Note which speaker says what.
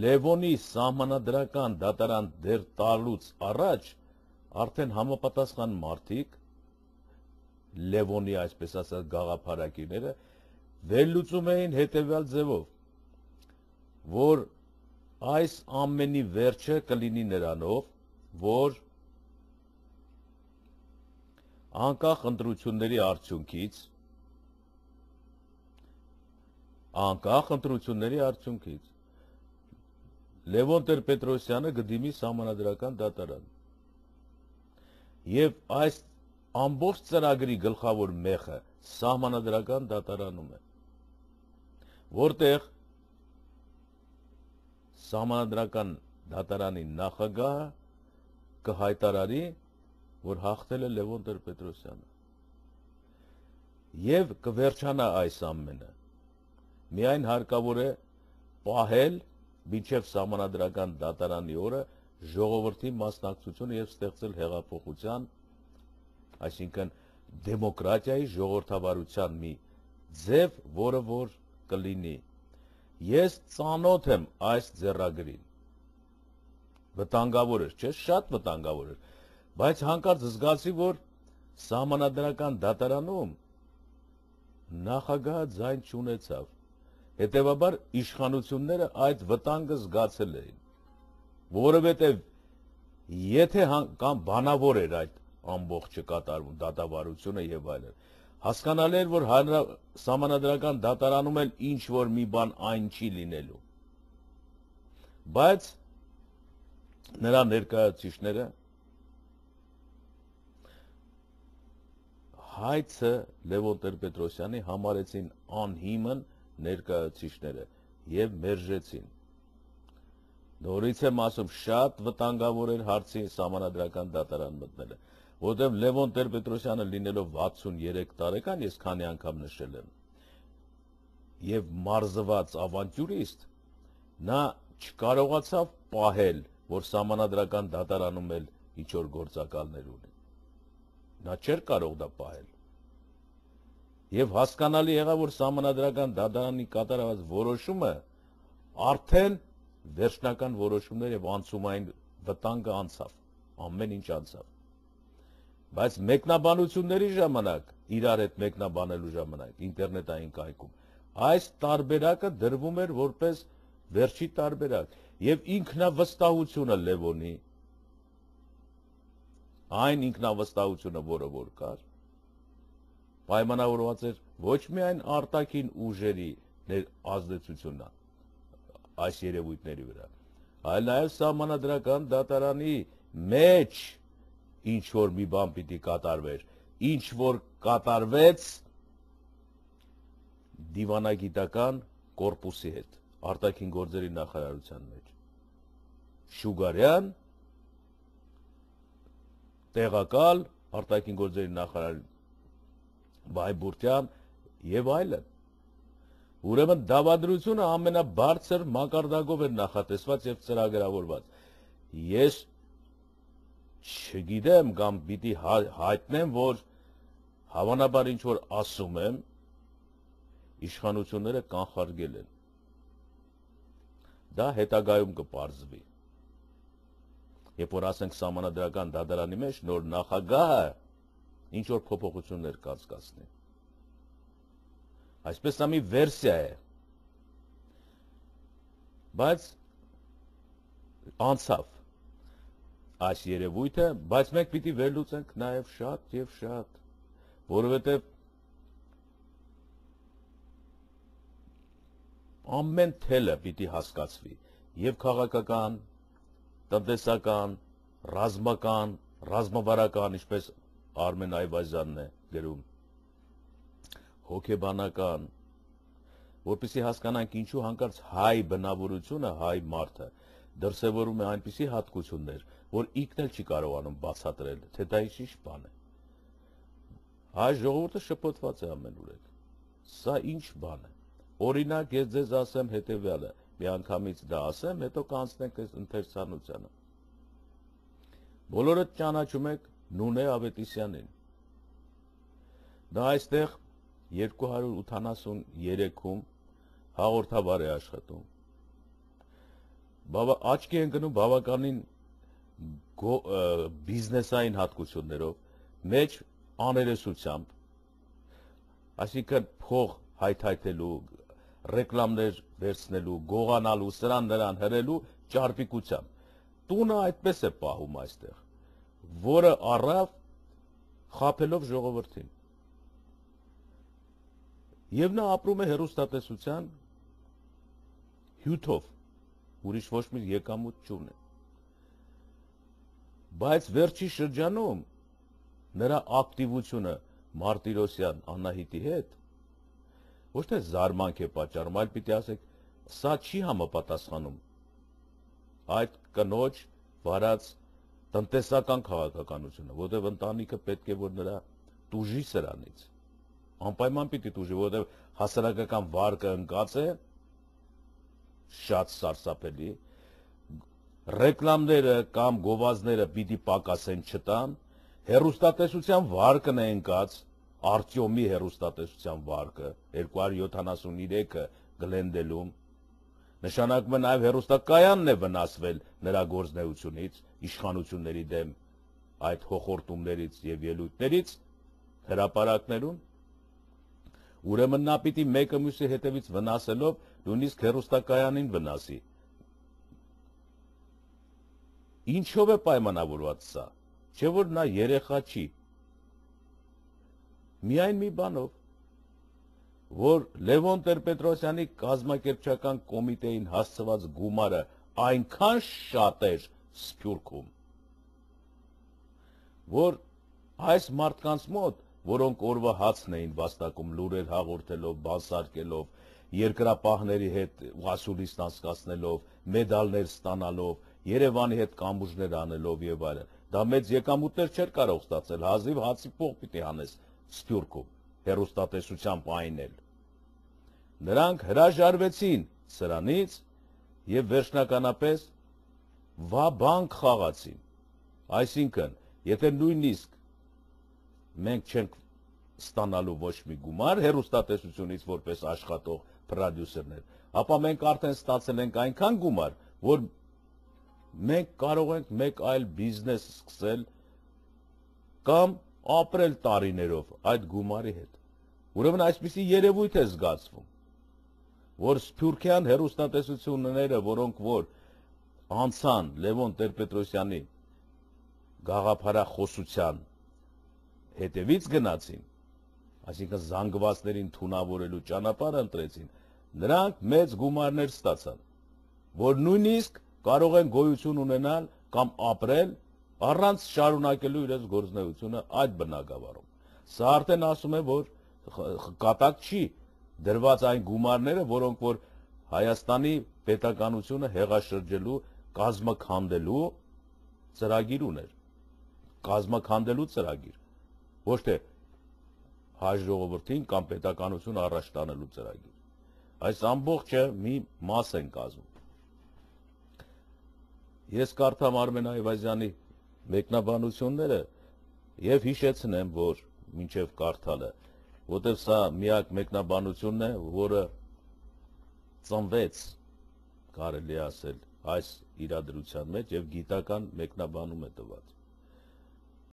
Speaker 1: Լևոնի սահմանադրական դատարան դեր տալուց առաջ արդեն համապատասխան մարդիկ Լևոնի այսպես ասած գաղափարակիները վերլուծում էին հետևյալ ձևով որ այս ամենի վերջը կլինի նրանով որ անկախ ընտրությունների արդյունքից անկախ ընտրությունների արդյունքից Լևոն Տեր-Պետրոսյանը գդիմի համանadrական դատարան։ Եվ այս ամբողջ ծրագրի գլխավոր մեխը համանadrական դատարանում է, որտեղ համանadrական դատարանի նախագահը կհայտարարի, որ հաղթել է Լևոն Տեր-Պետրոսյանը։ Եվ կվերջանա այս ամենը։ Միայն հարկավոր է պահել մինչև համանadrական դատարանի օրը ժողովրդի մասնակցությունը եւ ստեղծել հեղափոխության, այսինքն դեմոկրատիայի ժողովրդավարության մի ձև, որը որ կլինի։ Ես ծանոթ եմ այս ձեռագրին։ Վտանգավոր էր, չէ՞, շատ վտանգավոր էր, բայց հանկարծ զգացի, որ համանadrական դատարանում նախագահը ձայն չունեցավ Հետևաբար իշխանությունները այդ վտանգը զգացել էին, որովհետև եթե կամ բանավոր էր այդ ամբողջը կատարվում դատավարությունը եւ այլն, հասկանալի էր, որ համանadrական դատարանում էլ ինչ որ մի բան այն չի լինելու։ Բայց նրա ներկայացիչները հայցը Լևոն Տեր-Պետրոսյանի համարեցին անհիմն ներկայացուցիչները եւ մերժեցին։ Նորից եմ ասում, շատ վտանգավոր էր հարցի համանadrական դատարան մտնելը, որտեղ Լևոն Տեր-Պետրոսյանը լինելով 63 տարեկան, ես քանի անգամ նշել եմ, եւ մարզված ավանտյուրիստ, նա չկարողացավ պահել, որ համանadrական դատարանում էլ ինչ որ գործակալներ ունի։ Նա չէր կարող դա պահել եւ հասկանալի եղավ որ համանդրական դատարանի կատարած որոշումը արդեն վերջնական որոշումներ եւ անցումային վտանգը անցավ ամեն ինչ անցավ բայց մեկնաբանությունների ժամանակ իրար այդ մեկնաբանելու ժամանակ ինտերնետային կայքում այս տարբերակը դրվում էր որպես վերջի տարբերակ եւ ինքնավստահությունը Լևոնի այն ինքնավստահությունը, որը որ կար, պայմանավորված էր ոչ միայն արտաքին ուժերի ազդեցությունն այս երևույթների վրա, այլ նաև սահմանադրական դատարանի մեջ ինչ որ մի բան պիտի կատարվեր, ինչ որ կատարվեց դիվանագիտական կորպուսի հետ, արտաքին գործերի նախարարության մեջ։ Շուգարյան տեղակալ արտաքին գործերի նախարար Բայբուրտյան եւ այլն։ Ուրեմն դավադրությունը ամենաբարձր մակարդակով էր նախատեսված եւ ծրագրավորված։ Ես չգիտեմ կամ պիտի հա-, հայտնեմ, որ հավանաբար ինչ որ ասում եմ, իշխանությունները կանխարգել են։ Դա հետագայում կպարզվի։ Երբ որ ասենք համանդրական դատարանի մեջ նոր նախագահը ինչ որ փոփոխություններ կասկածնի։ Այսպես նա մի վերսիա է։ Բայց անցավ այս երևույթը, բայց մենք պիտի վերլուծենք նաև շատ եւ շատ, որովհետեւ ամեն թելը պիտի հասկացվի եւ քաղաքական, տնտեսական, ռազմական, ռազմավարական, ինչպես Արմեն Այվազյանն է գրում։ Հոգեբանական, որպեսի հասկանանք ինչու հանկարծ հայ բնավորությունը, հայ մարդը դրսևորում է այնպիսի հատկություններ, որ ինքն էլ չի կարողանում բացատրել, թե դա ինչ բան է։ Հայ ժողովուրդը շփոթված է ամենուրեք։ Սա ինչ բան է։ Օրինակ ես ձեզ ասեմ հետևյալը, միանգամից դա ասեմ, հետո կանցնենք այս ընթերցանությանը։ Բոլորը ճանաչում եք Նունե Ավետիսյանին։ Դա այստեղ 283-ում հաղորդավար է աշխատում։ Բավա աչքի են գնում բավականին բիզնեսային հատկություններով մեջ աներեսությամբ այսինքն փող հայթայթելու ռեկլամներ վերցնելու գողանալու սրան նրան հրելու ճարպիկությամբ տունը այդպես է պահում այստեղ որը առավ խափելով ժողովրդին։ Եվ նա ապրում է հերոստատեսության հյութով, ուրիշ ոչ մի եկամուտ չունի։ Բայց վերջի շրջանում նրա ակտիվությունը Մարտիրոսյան Անահիտի հետ ոչ թե զարմանք է պատճառում, այլ պիտի ասեք, սա չի համապատասխանում այդ կնոջ վարած տնտեսական քաղաքականությունը, որտեղ ընտանիքը պետք է որ նրա դուժի սրանից։ Անպայման պիտի դուժի, որտեղ հասարակական վարկը ընկած է շատ սարսափելի։ Ռեկլամները կամ գովազները պիտի պակասեն չտան, հերոստատեսության վարկն է ընկած, Արտյոմի հերոստատեսության վարկը 273-ը գլենդելում նշանակում է նաև հերոստակայանն է վնասվել նրա գործնեությունից իշխանությունների դեմ այդ հոխորտումներից եւ ելույթներից հրաապարակներուն ուրեմն նա պիտի մեկը մյուսի հետևից վնասելով նույնիսկ հերոստակայանին վնասի ինչով է պայմանավորված սա չէ որ նա երեխա չի միայն մի բանով որ Լևոն Տեր-Պետրոսյանի կազմակերպչական կոմիտեին հասցված գումարը այնքան շատ էր, Սփյուռքում, որ այս մարդկանց մոտ, որոնք օրվա հացն էին վաստակում լուրեր հաղորդելով, բանսարկելով, երկրապահների հետ ուղասուլիսն անցկացնելով, մեդալներ ստանալով, Երևանի հետ կամուժներ անելով եւ այլն։ Դա մեծ եկամուտներ չէր կարող ստացել, հազիվ հացի փող պիտի հանես Սփյուռքում, հերոստատեսությամբ այնել։ Նրանք հրաժարվեցին սրանից եւ վերջնականապես վա բանկ խաղացին։ Այսինքն, եթե նույնիսկ մենք չենք ստանալու ոչ մի գումար հերոստատեսությունից որպես աշխատող պրոդյուսերներ, ապա մենք արդեն ստացել ենք այնքան գումար, որ մենք կարող ենք մեկ այլ բիզնես սկսել կամ ապրել տարիներով այդ գումարի հետ։ Ուրեմն այսպիսի երևույթ է զգացվում, որ Սփյուռքյան հերոստատեսությունները, որոնք որ անցան Լևոն Տեր-Պետրոսյանի գաղափարախոսության հետևից գնացին, այսինքն զանգվածներին թունավորելու ճանապարհը ընտրեցին, նրանք մեծ գումարներ ստացան, որ նույնիսկ կարող են գոյություն ունենալ կամ ապրել առանց շարունակելու իրենց գործնեությունը այդ բնակավարում։ Սա արդեն ասում է, որ կատակ չի դրված այն գումարները, որոնք որ Հայաստանի պետականությունը հեղաշրջելու կազմականդելու ծրագիր ուներ։ Կազմականդելու ծրագիր։ Ոչ թե հայ ժողովրդին կամ պետականություն առաջ տանելու ծրագիր։ Այս ամբողջը մի մաս են կազմում։ Ես կարդամ Արմեն Այվազյանի մեկնաբանությունները եւ հիշեցնեմ, որ մինչեւ կարդալը, որտեվ սա միակ մեկնաբանությունն է, որը ծնվեց, կարելի ասել, այս իրադրության մեջ եւ գիտական մեկնաբանում է տված